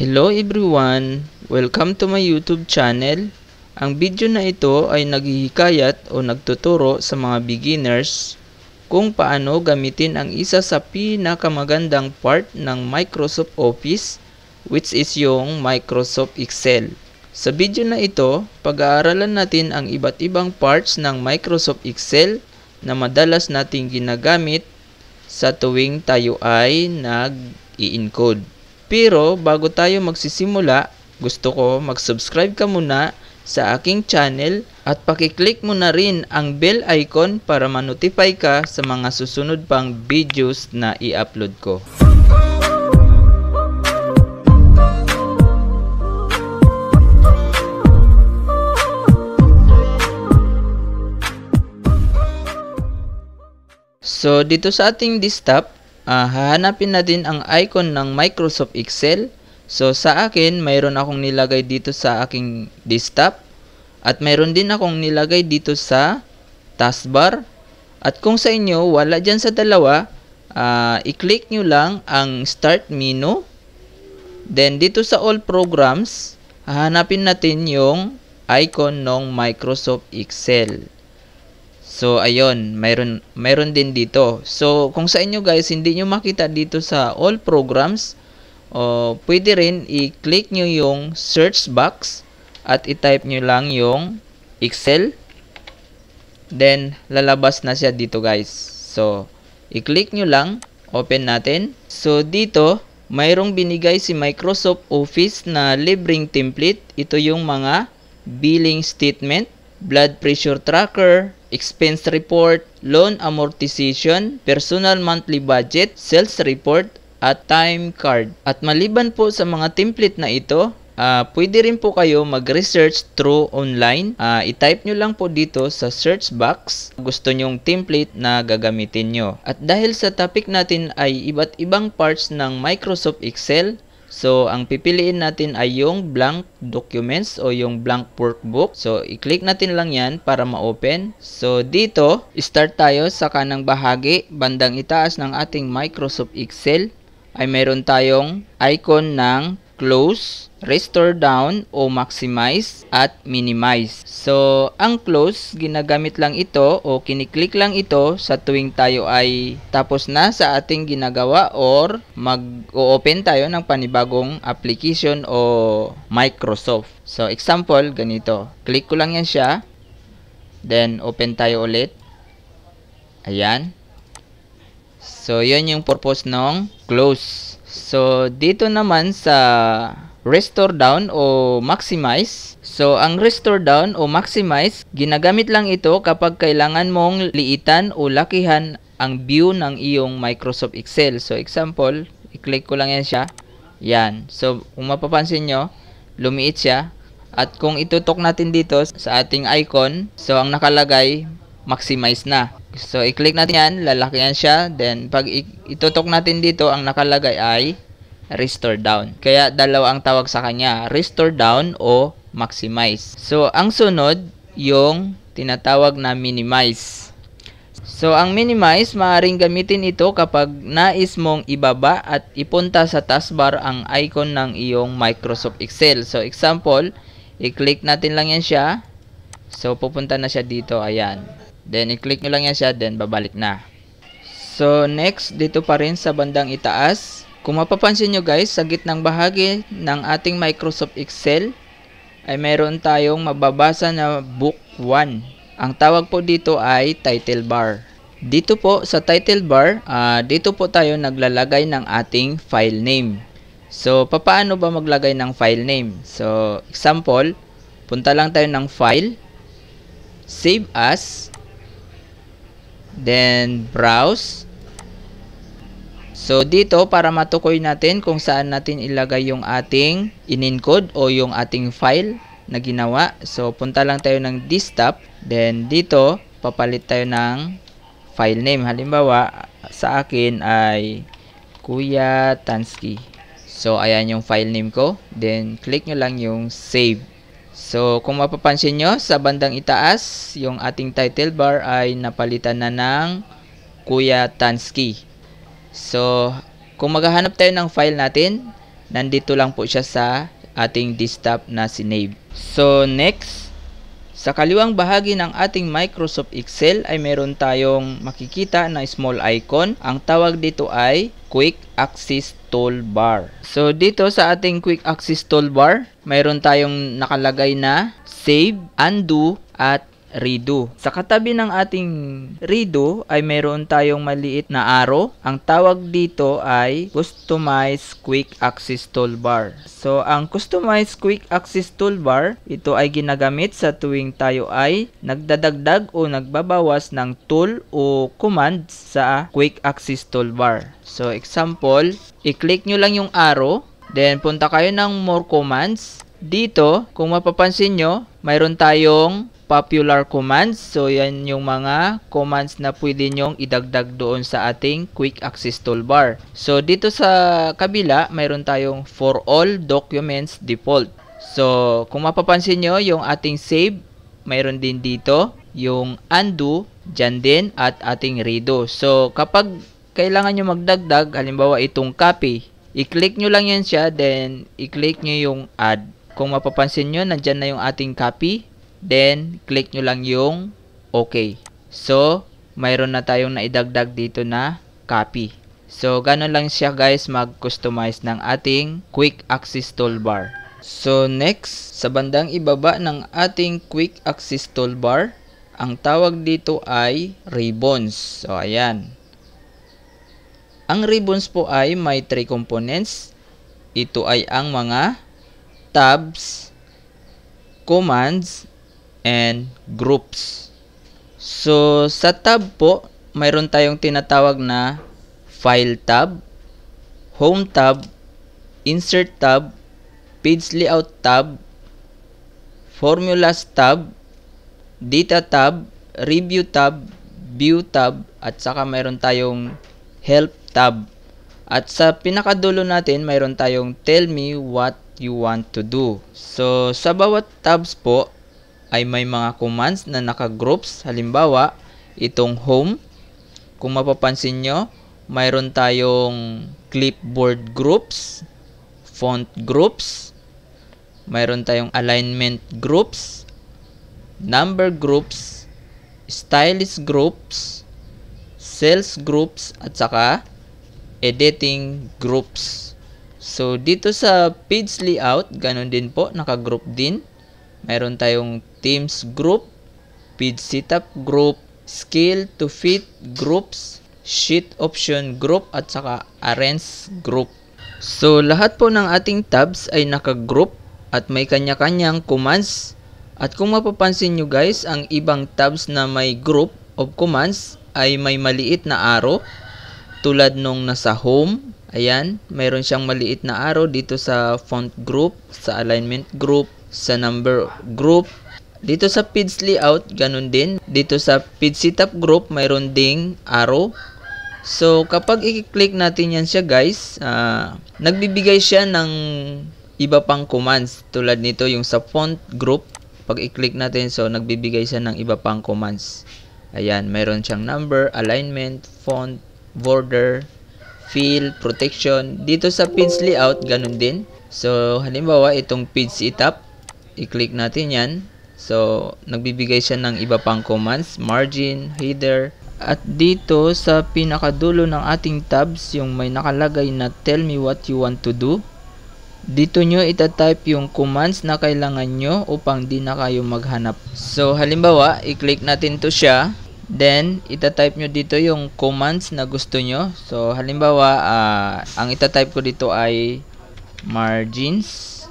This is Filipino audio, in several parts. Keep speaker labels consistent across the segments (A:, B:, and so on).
A: Hello everyone! Welcome to my YouTube channel. Ang video na ito ay naghihikayat o nagtuturo sa mga beginners kung paano gamitin ang isa sa pinakamagandang part ng Microsoft Office which is yung Microsoft Excel. Sa video na ito, pag-aaralan natin ang iba't ibang parts ng Microsoft Excel na madalas nating ginagamit sa tuwing tayo ay nag-i-encode. Pero bago tayo magsisimula, gusto ko mag-subscribe ka muna sa aking channel at pakiclick mo na rin ang bell icon para manotify ka sa mga susunod pang videos na i-upload ko. So dito sa ating distap, uh, hahanapin din ang icon ng Microsoft Excel. So sa akin, mayroon akong nilagay dito sa aking desktop at mayroon din akong nilagay dito sa taskbar. At kung sa inyo wala dyan sa dalawa, uh, i-click nyo lang ang start menu. Then dito sa all programs, hahanapin natin yung icon ng Microsoft Excel. So ayun, mayroon mayroon din dito. So kung sa inyo guys hindi niyo makita dito sa all programs, o oh, pwede rin i-click niyo yung search box at i-type niyo lang yung Excel. Then lalabas na siya dito guys. So i-click niyo lang, open natin. So dito mayroong binigay si Microsoft Office na libreng template. Ito yung mga billing statement, blood pressure tracker, expense report, loan amortization, personal monthly budget, sales report, at time card. At maliban po sa mga template na ito, uh, pwede rin po kayo mag-research through online. Uh, i-type nyo lang po dito sa search box gusto nyong template na gagamitin nyo. At dahil sa topic natin ay iba't ibang parts ng Microsoft Excel, So, ang pipiliin natin ay yung blank documents o yung blank workbook. So, i-click natin lang yan para ma-open. So, dito, start tayo sa kanang bahagi, bandang itaas ng ating Microsoft Excel ay meron tayong icon ng close, restore down o maximize at minimize. So, ang close, ginagamit lang ito o kiniklik lang ito sa tuwing tayo ay tapos na sa ating ginagawa or mag-open tayo ng panibagong application o Microsoft. So, example, ganito. Click ko lang yan siya. Then, open tayo ulit. Ayan. So, yun yung purpose ng close. So, dito naman sa restore down o maximize. So, ang restore down o maximize, ginagamit lang ito kapag kailangan mong liitan o lakihan ang view ng iyong Microsoft Excel. So, example, i-click ko lang yan siya. Yan. So, kung mapapansin nyo, lumiit siya. At kung itutok natin dito sa ating icon, so ang nakalagay, maximize na. So, i-click natin yan, lalakihan siya. Then, pag itutok natin dito, ang nakalagay ay restore down. Kaya, dalawa ang tawag sa kanya, restore down o maximize. So, ang sunod, yung tinatawag na minimize. So, ang minimize, maaaring gamitin ito kapag nais mong ibaba at ipunta sa taskbar ang icon ng iyong Microsoft Excel. So, example, i-click natin lang yan siya. So, pupunta na siya dito. Ayan. Then, i-click nyo lang yan siya, then babalik na. So, next, dito pa rin sa bandang itaas. Kung mapapansin nyo guys, sa gitnang bahagi ng ating Microsoft Excel, ay meron tayong mababasa na Book 1. Ang tawag po dito ay title bar. Dito po sa title bar, uh, dito po tayo naglalagay ng ating file name. So, papaano ba maglagay ng file name? So, example, punta lang tayo ng file, save as, Then, browse. So, dito, para matukoy natin kung saan natin ilagay yung ating in-encode o yung ating file na ginawa. So, punta lang tayo ng desktop. Then, dito, papalit tayo ng file name. Halimbawa, sa akin ay Kuya tanski So, ayan yung file name ko. Then, click nyo lang yung save. So, kung mapapansin nyo, sa bandang itaas, yung ating title bar ay napalitan na ng Kuya Tansky. So, kung maghahanap tayo ng file natin, nandito lang po siya sa ating desktop na sinave. So, next, sa kaliwang bahagi ng ating Microsoft Excel ay meron tayong makikita na small icon. Ang tawag dito ay Quick Access Toolbar. So, dito sa ating Quick Access Toolbar, mayroon tayong nakalagay na save, undo, at redo. Sa katabi ng ating redo ay mayroon tayong maliit na arrow. Ang tawag dito ay Customize Quick Access Toolbar. So, ang Customize Quick Access Toolbar, ito ay ginagamit sa tuwing tayo ay nagdadagdag o nagbabawas ng tool o command sa Quick Access Toolbar. So, example, i-click nyo lang yung arrow Then, punta kayo ng more commands. Dito, kung mapapansin nyo, mayroon tayong popular commands. So, yan yung mga commands na pwede nyong idagdag doon sa ating quick access toolbar. So, dito sa kabila, mayroon tayong for all documents default. So, kung mapapansin nyo, yung ating save, mayroon din dito. Yung undo, dyan din, at ating redo. So, kapag kailangan nyo magdagdag, halimbawa itong copy, I-click nyo lang yan siya, then i-click nyo yung add. Kung mapapansin nyo, nandyan na yung ating copy. Then, click nyo lang yung okay. So, mayroon na tayong naidagdag dito na copy. So, ganun lang siya guys mag-customize ng ating quick access toolbar. So, next, sa bandang ibaba ng ating quick access toolbar, ang tawag dito ay ribbons. So, ayan. Ang ribbons po ay may three components. Ito ay ang mga tabs, commands, and groups. So, sa tab po, mayroon tayong tinatawag na File tab, Home tab, Insert tab, Page Layout tab, Formulas tab, Data tab, Review tab, View tab, at saka mayroon tayong Help tab. At sa pinakadulo natin, mayroon tayong tell me what you want to do. So, sa bawat tabs po, ay may mga commands na naka-groups. Halimbawa, itong home. Kung mapapansin nyo, mayroon tayong clipboard groups, font groups, mayroon tayong alignment groups, number groups, stylist groups, sales groups, at saka editing groups. So, dito sa page layout, ganun din po, naka-group din. Meron tayong teams group, page setup group, scale to fit groups, sheet option group, at saka arrange group. So, lahat po ng ating tabs ay naka-group at may kanya-kanyang commands. At kung mapapansin nyo guys, ang ibang tabs na may group of commands ay may maliit na arrow tulad nung nasa home, ayan, mayroon siyang maliit na arrow dito sa font group, sa alignment group, sa number group. Dito sa page layout, ganun din. Dito sa page setup group, mayroon ding arrow. So, kapag i-click natin yan siya guys, uh, nagbibigay siya ng iba pang commands. Tulad nito yung sa font group, pag i-click natin, so nagbibigay siya ng iba pang commands. Ayan, mayroon siyang number, alignment, font, border, fill, protection. Dito sa pins layout, ganun din. So, halimbawa, itong pins setup, i-click natin yan. So, nagbibigay siya ng iba pang commands, margin, header. At dito, sa pinakadulo ng ating tabs, yung may nakalagay na tell me what you want to do. Dito nyo itatype yung commands na kailangan nyo upang di na kayo maghanap. So, halimbawa, i-click natin to siya. Then, itatype nyo dito yung commands na gusto nyo. So, halimbawa, uh, ang itatype ko dito ay margins.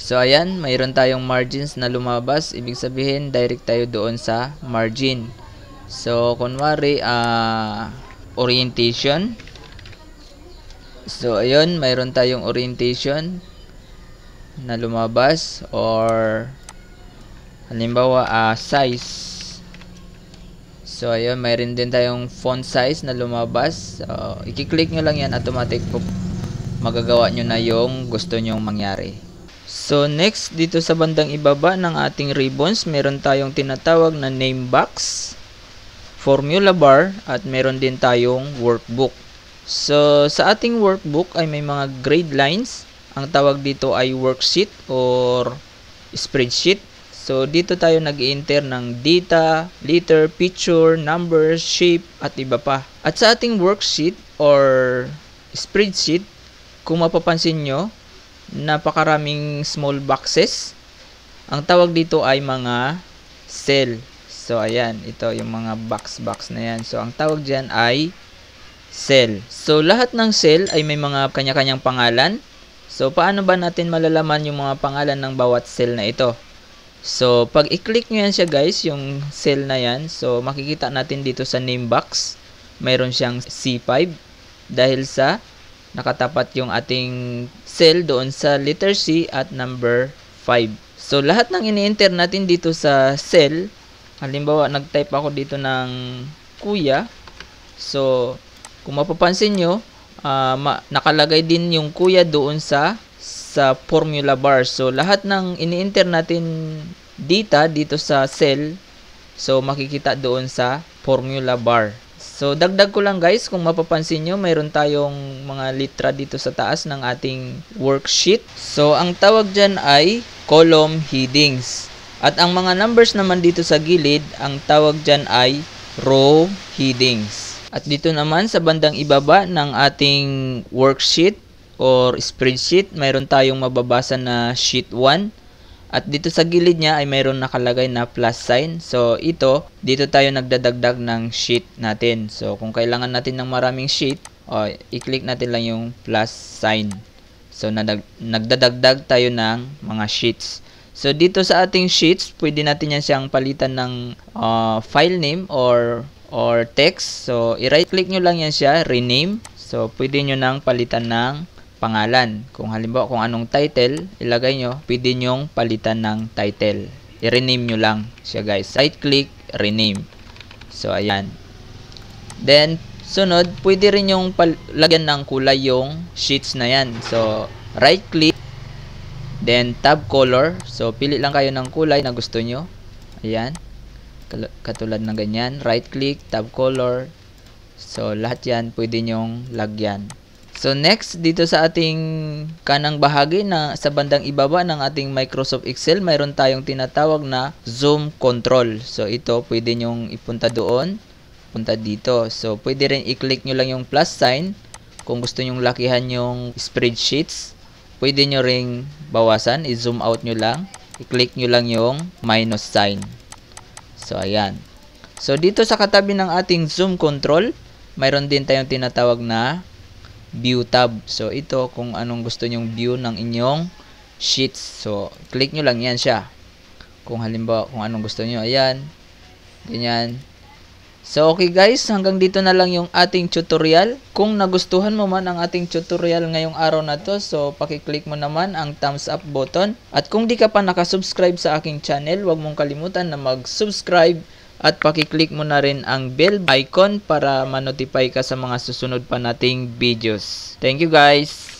A: So, ayan, mayroon tayong margins na lumabas. Ibig sabihin, direct tayo doon sa margin. So, kunwari, uh, orientation. So, ayun, mayroon tayong orientation na lumabas or Halimbawa, uh, size. So, ayun, mayroon din tayong font size na lumabas. Uh, i-click nyo lang yan, automatic po magagawa nyo na yung gusto nyong mangyari. So, next, dito sa bandang ibaba ng ating ribbons, meron tayong tinatawag na name box, formula bar, at meron din tayong workbook. So, sa ating workbook ay may mga grade lines. Ang tawag dito ay worksheet or spreadsheet So, dito tayo nag-enter ng data, liter, picture, numbers, shape, at iba pa. At sa ating worksheet or spreadsheet, kung mapapansin nyo, napakaraming small boxes. Ang tawag dito ay mga cell. So, ayan. Ito yung mga box-box na yan. So, ang tawag dyan ay cell. So, lahat ng cell ay may mga kanya-kanyang pangalan. So, paano ba natin malalaman yung mga pangalan ng bawat cell na ito? So, pag i-click nyo yan siya guys, yung cell na yan, so makikita natin dito sa name box, mayroon siyang C5 dahil sa nakatapat yung ating cell doon sa letter C at number 5. So, lahat ng ini-enter natin dito sa cell, halimbawa nag-type ako dito ng kuya, so kung mapapansin nyo, uh, ma nakalagay din yung kuya doon sa sa formula bar. So, lahat ng ini-enter natin data dito sa cell, so makikita doon sa formula bar. So, dagdag ko lang guys, kung mapapansin nyo, mayroon tayong mga litra dito sa taas ng ating worksheet. So, ang tawag dyan ay column headings. At ang mga numbers naman dito sa gilid, ang tawag dyan ay row headings. At dito naman sa bandang ibaba ng ating worksheet, or spreadsheet, mayroon tayong mababasa na sheet 1. At dito sa gilid niya ay mayroon nakalagay na plus sign. So ito, dito tayo nagdadagdag ng sheet natin. So kung kailangan natin ng maraming sheet, oh, i-click natin lang yung plus sign. So nagdadagdag tayo ng mga sheets. So dito sa ating sheets, pwede natin yan siyang palitan ng uh, file name or or text. So i-right click nyo lang yan siya, rename. So pwede nyo nang palitan ng pangalan. Kung halimbawa kung anong title, ilagay nyo, pwede nyong palitan ng title. I-rename nyo lang siya guys. Right click, rename. So, ayan. Then, sunod, pwede rin yung lagyan ng kulay yung sheets na yan. So, right click, then tab color. So, pili lang kayo ng kulay na gusto nyo. Ayan. Katulad ng ganyan. Right click, tab color. So, lahat yan pwede nyong lagyan. So next, dito sa ating kanang bahagi na sa bandang ibaba ng ating Microsoft Excel, mayroon tayong tinatawag na zoom control. So ito, pwede nyong ipunta doon, punta dito. So pwede rin i-click niyo lang yung plus sign kung gusto nyong lakihan yung spreadsheets. Pwede niyo ring bawasan, i-zoom out niyo lang. I-click niyo lang yung minus sign. So ayan. So dito sa katabi ng ating zoom control, mayroon din tayong tinatawag na view tab. So, ito kung anong gusto nyong view ng inyong sheets. So, click nyo lang yan siya. Kung halimbawa, kung anong gusto nyo. Ayan. Ganyan. So, okay guys, hanggang dito na lang yung ating tutorial. Kung nagustuhan mo man ang ating tutorial ngayong araw na to, so pakiclick mo naman ang thumbs up button. At kung di ka pa nakasubscribe sa aking channel, huwag mong kalimutan na mag-subscribe at pakiclick mo na rin ang bell icon para manotify ka sa mga susunod pa nating videos. Thank you guys!